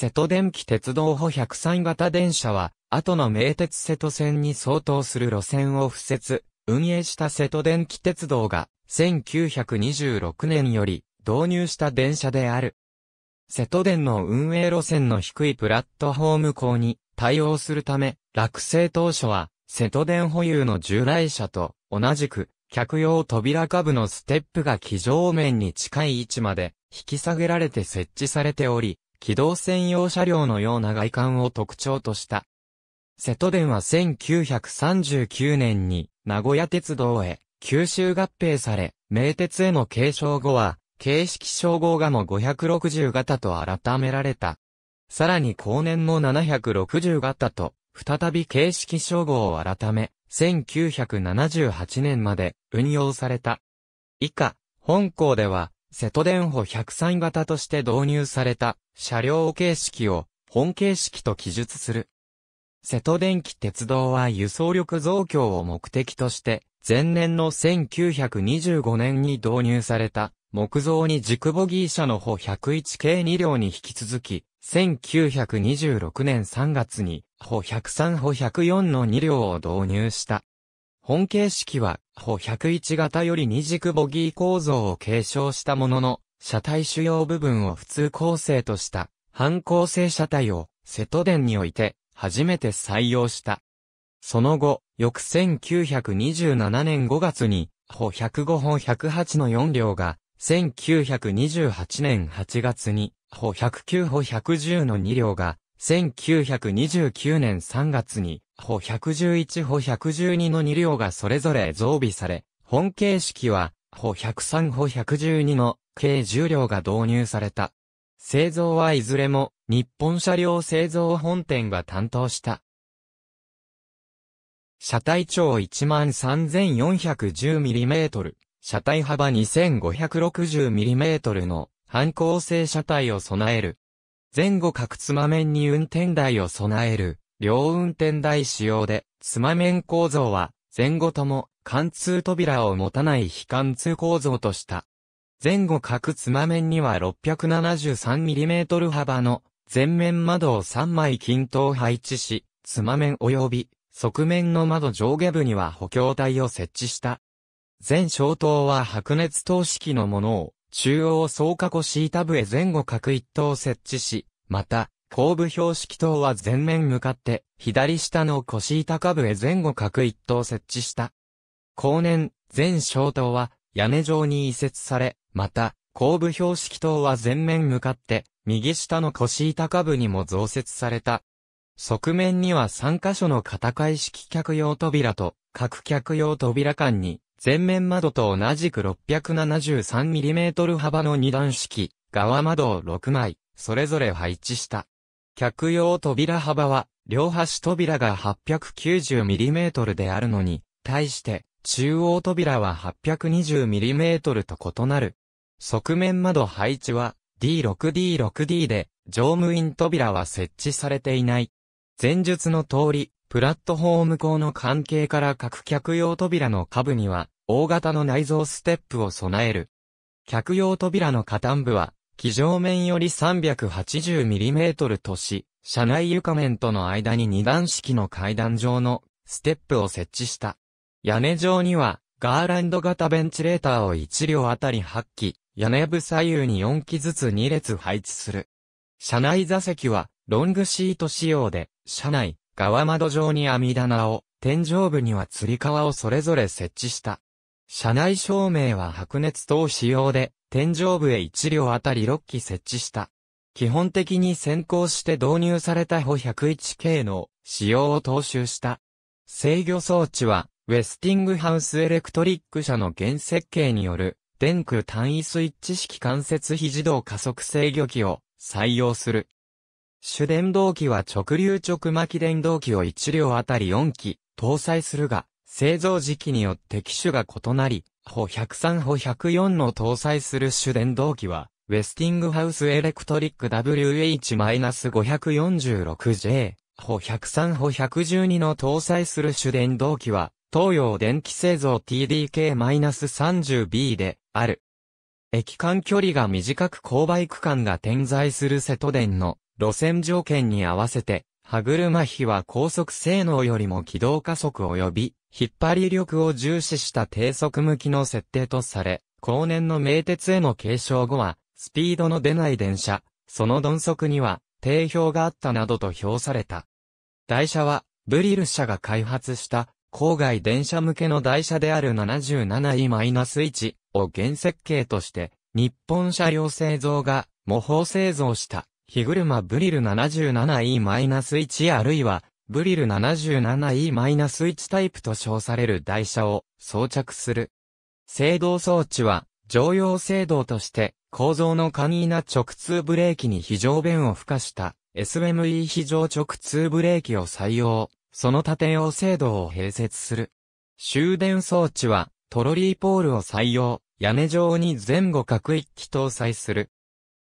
瀬戸電気鉄道歩103型電車は、後の名鉄瀬戸線に相当する路線を敷設、運営した瀬戸電気鉄道が、1926年より導入した電車である。瀬戸電の運営路線の低いプラットフォーム校に対応するため、落成当初は、瀬戸電保有の従来車と同じく、客用扉下部のステップが基上面に近い位置まで引き下げられて設置されており、機動専用車両のような外観を特徴とした。瀬戸電は1939年に名古屋鉄道へ吸収合併され、名鉄への継承後は、形式称号がも560型と改められた。さらに後年も760型と、再び形式称号を改め、1978年まで運用された。以下、本校では、瀬戸電歩103型として導入された車両形式を本形式と記述する。瀬戸電気鉄道は輸送力増強を目的として、前年の1925年に導入された木造に軸ボギー車の歩101系2両に引き続き、1926年3月に歩103歩104の2両を導入した。本形式は、歩101型より二軸ボギー構造を継承したものの、車体主要部分を普通構成とした、反構成車体を、瀬戸電において、初めて採用した。その後、翌1927年5月に、歩105本108の4両が、1928年8月に、歩109歩110の2両が、1929年3月に、歩111歩112の2両がそれぞれ増備され、本形式は、歩103歩112の計10両が導入された。製造はいずれも日本車両製造本店が担当した。車体長 13,410mm、車体幅 2560mm の反構性車体を備える。前後各つま面に運転台を備える両運転台使用で、スマ面構造は、前後とも、貫通扉を持たない非貫通構造とした。前後各つま面には 673mm 幅の前面窓を3枚均等配置し、つま面及び側面の窓上下部には補強体を設置した。全小灯は白熱灯式のものを中央総加固シータ部へ前後各一灯設置し、また後部標識灯は前面向かって、左下の腰板下部へ前後各一灯設置した。後年、全小灯は屋根上に移設され、また、後部標識灯は前面向かって、右下の腰板下部にも増設された。側面には3箇所の片階式客用扉と、各客用扉間に、前面窓と同じく 673mm 幅の二段式、側窓を6枚、それぞれ配置した。客用扉幅は、両端扉が 890mm であるのに、対して、中央扉は 820mm と異なる。側面窓配置は D6D6D で、乗務員扉は設置されていない。前述の通り、プラットフォーム向の関係から各客用扉の下部には、大型の内蔵ステップを備える。客用扉の下端部は、機上面より 380mm とし、車内床面との間に二段式の階段状のステップを設置した。屋根上にはガーランド型ベンチレーターを1両あたり8機、屋根部左右に4機ずつ2列配置する。車内座席はロングシート仕様で、車内、側窓上に網棚を、天井部には吊り革をそれぞれ設置した。車内照明は白熱灯仕様で、天井部へ1両あたり6機設置した。基本的に先行して導入された歩 101K の仕様を踏襲した。制御装置は、ウェスティングハウスエレクトリック社の原設計による、電空単位スイッチ式関節非自動加速制御機を採用する。主電動機は直流直巻電動機を1両あたり4機搭載するが、製造時期によって機種が異なり、歩103歩104の搭載する主電動機は、ウェスティングハウスエレクトリック WH-546J、歩103歩112の搭載する主電動機は、東洋電気製造 TDK-30B である。駅間距離が短く勾配区間が点在する瀬戸電の路線条件に合わせて、歯車比は高速性能よりも軌道加速及び引っ張り力を重視した低速向きの設定とされ、後年の名鉄への継承後は、スピードの出ない電車、その鈍速には、定評があったなどと評された。台車は、ブリル社が開発した、郊外電車向けの台車である 77E-1 を原設計として、日本車両製造が模倣製造した、日車ブリル 77E-1 あるいはブリル 77E-1 タイプと称される台車を装着する。制動装置は、常用制動として、構造の簡易な直通ブレーキに非常弁を付加した SME 非常直通ブレーキを採用、その縦用制動を併設する。終電装置は、トロリーポールを採用、屋根上に前後各一機搭載する。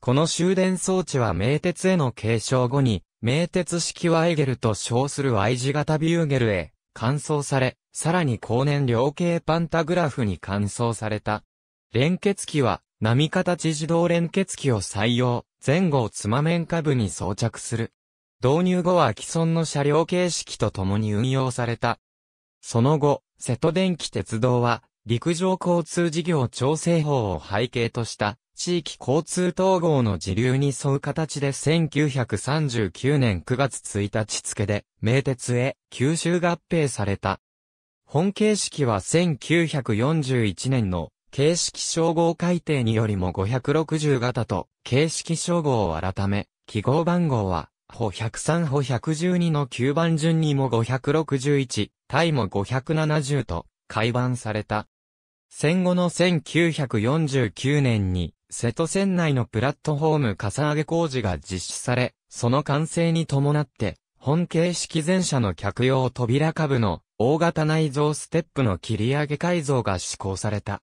この終電装置は名鉄への継承後に、名鉄式ワイゲルと称する Y 字型ビューゲルへ、乾燥され、さらに後年量形パンタグラフに乾燥された。連結機は、波形自動連結機を採用、前後をつま面下部に装着する。導入後は既存の車両形式と共に運用された。その後、瀬戸電気鉄道は、陸上交通事業調整法を背景とした地域交通統合の時流に沿う形で1939年9月1日付で名鉄へ吸収合併された。本形式は1941年の形式称号改定によりも560型と形式称号を改め、記号番号は歩103歩112の9番順にも561、タイも570と改版された。戦後の1949年に、瀬戸線内のプラットフォームかさ上げ工事が実施され、その完成に伴って、本形式前車の客用扉株の大型内蔵ステップの切り上げ改造が施行された。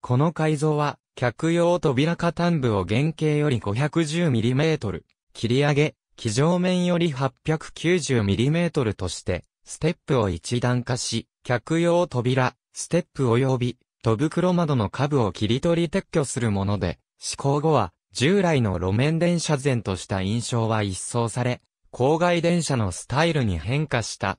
この改造は、客用扉下端部を原型より 510mm、切り上げ、機上面より 890mm として、ステップを一段化し、客用扉、ステップ及び、戸袋窓の下部を切り取り撤去するもので、施行後は、従来の路面電車前とした印象は一掃され、郊外電車のスタイルに変化した。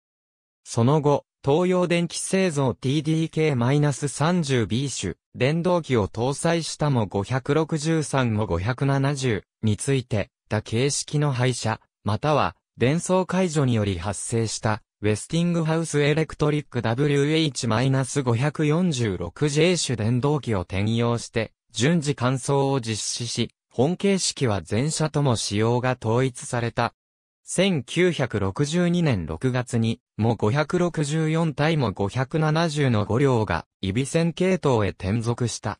その後、東洋電気製造 TDK-30B 種、電動機を搭載したも563も570について、打形式の廃車、または、伝送解除により発生したウェスティングハウスエレクトリック WH-546J 種電動機を転用して、順次換装を実施し、本形式は全車とも使用が統一された。1962年6月に、も564対も570の5両が、イビセン系統へ転属した。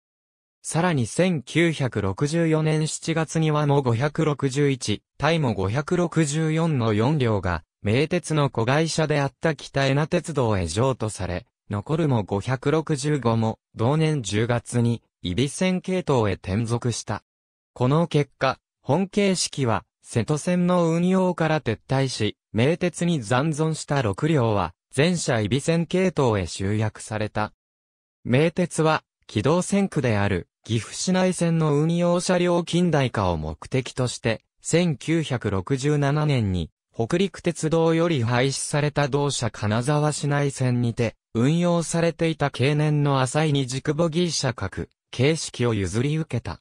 さらに1964年7月にはも561対も564の4両が、名鉄の子会社であった北江那鉄道へ譲渡され、残るも565も同年10月に伊比線系統へ転属した。この結果、本形式は瀬戸線の運用から撤退し、名鉄に残存した6両は全車伊比線系統へ集約された。名鉄は軌道線区である岐阜市内線の運用車両近代化を目的として、1967年に北陸鉄道より廃止された同社金沢市内線にて、運用されていた経年の浅い二軸ボギー車格、形式を譲り受けた。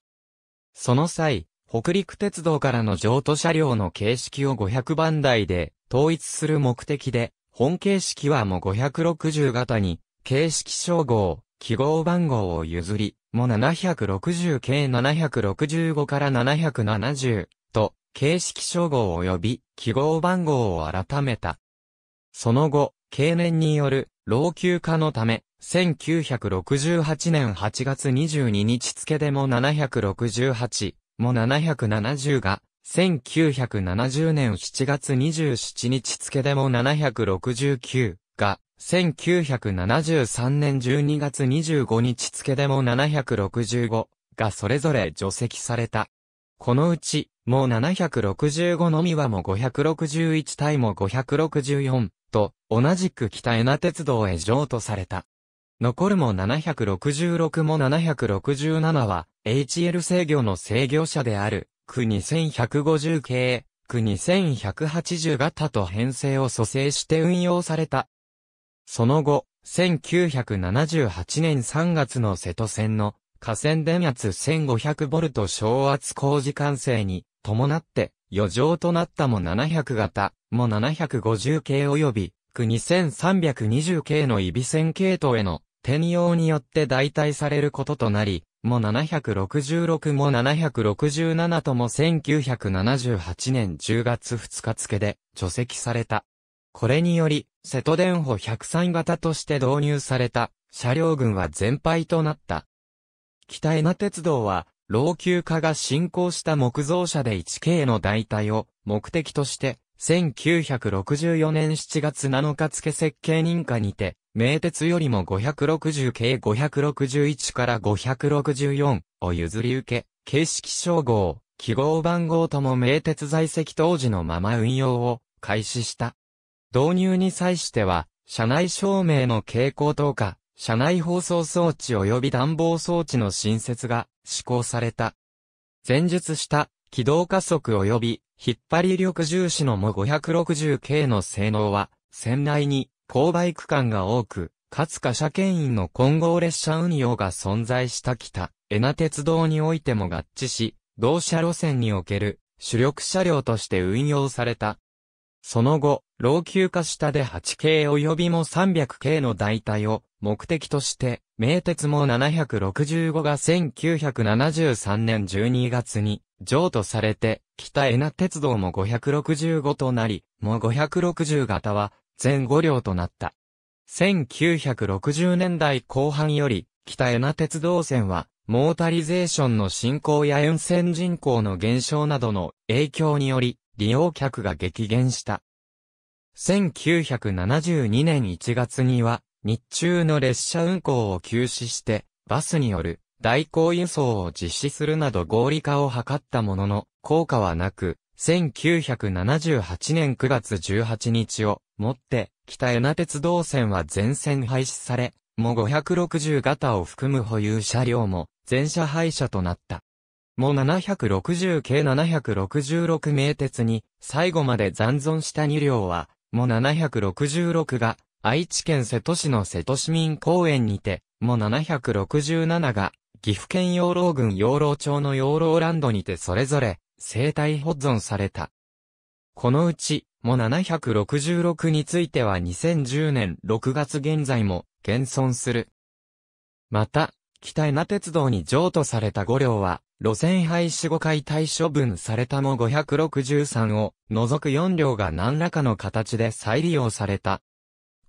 その際、北陸鉄道からの譲渡車両の形式を500番台で統一する目的で、本形式はも560型に、形式称号、記号番号を譲り、も760系765から770形式称号及び記号番号を改めた。その後、経年による老朽化のため、1968年8月22日付でも768、も770が、1970年7月27日付でも769が、1973年12月25日付でも765がそれぞれ除籍された。このうち、もう765のみはも561体も564と同じく北江那鉄道へ譲渡された。残るも766も767は HL 制御の制御者である区2150系、区2180型と編成を蘇生して運用された。その後、1978年3月の瀬戸線の河川電圧1 5 0 0ボルト昇圧工事完成に伴って、余剰となったも700型、も750系及び、区2320系のイビ線系統への転用によって代替されることとなり、も766も767とも1978年10月2日付で除籍された。これにより、瀬戸電歩103型として導入された車両群は全廃となった。北江名鉄道は老朽化が進行した木造車で 1K の代替を目的として、1964年7月7日付設計認可にて、名鉄よりも560系561から564を譲り受け、形式称号、記号番号とも名鉄在籍当時のまま運用を開始した。導入に際しては、車内照明の蛍光灯か、車内放送装置及び暖房装置の新設が施行された。前述した軌道加速及び引っ張り力重視のも 560K の性能は、船内に勾配区間が多く、かつ貨車牽引の混合列車運用が存在した北、江名鉄道においても合致し、同車路線における主力車両として運用された。その後、老朽化したで 8K 及びも 300K の代替を目的として名鉄も765が1973年12月に譲渡されて、北江那鉄道も565となり、も560型は全5両となった。1960年代後半より、北江那鉄道線は、モータリゼーションの進行や沿線人口の減少などの影響により、利用客が激減した。1972年1月には、日中の列車運行を休止して、バスによる代行輸送を実施するなど合理化を図ったものの、効果はなく、1978年9月18日をもって、北江ナ鉄道線は全線廃止され、も560型を含む保有車両も全車廃車となった。も760系766名鉄に最後まで残存した2両は、も766が愛知県瀬戸市の瀬戸市民公園にて、も767が、岐阜県養老郡養老町の養老ランドにてそれぞれ、生態保存された。このうち、も766については2010年6月現在も、現存する。また、北稲鉄道に譲渡された5両は、路線廃止5回対処分されたも563を、除く4両が何らかの形で再利用された。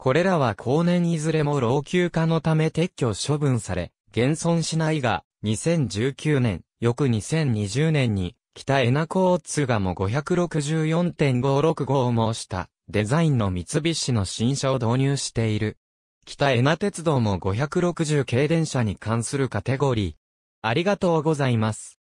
これらは後年いずれも老朽化のため撤去処分され、現存しないが、2019年、翌2020年に、北エナコーツも564.565を申した、デザインの三菱の新車を導入している。北エナ鉄道も560系電車に関するカテゴリー。ありがとうございます。